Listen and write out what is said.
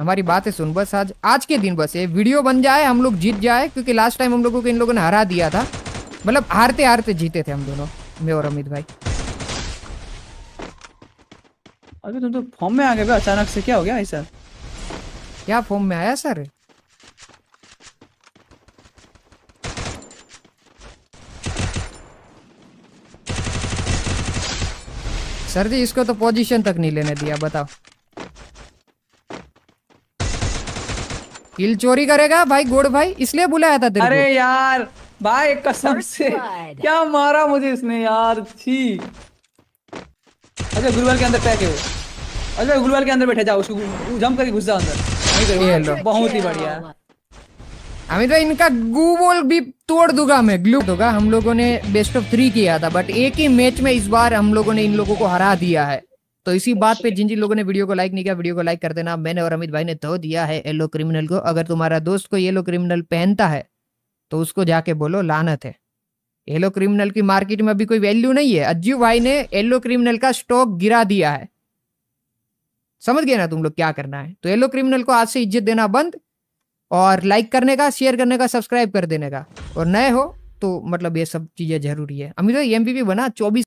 हमारी बातें सुन बस आज आज के दिन बस ये वीडियो बन जाए हम लोग जीत जाए क्योंकि लास्ट टाइम हम लोगों को इन लोगों ने हरा दिया था मतलब हारते हारते जीते थे हम दोनों मैं और अमित भाई अभी तुम तो फॉर्म में आ गए अचानक से क्या हो गया सर क्या फॉर्म में आया सर सर जी इसको तो पोजीशन तक नहीं लेने दिया बताओ हिल चोरी करेगा भाई गोड़ भाई इसलिए बुलाया था तेरे अरे यार भाई कसम से क्या मारा मुझे इसने यार छी अच्छा गुलवाल के अंदर पैके अच्छा गुलवाल के अंदर बैठे जाओ उसको जम करके घुस जाओ अंदर बहुत ही बढ़िया अमित तो इनका गूबोल भी तोड़ दूंगा मैं ग्लू दूंगा हम लोगों ने बेस्ट ऑफ थ्री किया था बट एक ही मैच में इस बार हम लोगों ने इन लोगों को हरा दिया है तो इसी बात पे जिन जिन लोगों ने वीडियो को लाइक नहीं किया वीडियो को लाइक कर देना मैंने और अमित भाई ने तो दिया है येलो क्रिमिनल को अगर तुम्हारा दोस्त को येलो क्रिमिनल पहनता है तो उसको जाके बोलो लानत है येलो क्रिमिनल की मार्केट में अभी कोई वैल्यू नहीं है अज्जू भाई ने येलो क्रिमिनल का स्टॉक गिरा दिया है समझ गए ना तुम लोग क्या करना है तो येलो क्रिमिनल को आज से इज्जत देना बंद और लाइक करने का शेयर करने का सब्सक्राइब कर देने का और नए हो तो मतलब ये सब चीज़ें जरूरी है अमित भाई एम बना चौबीस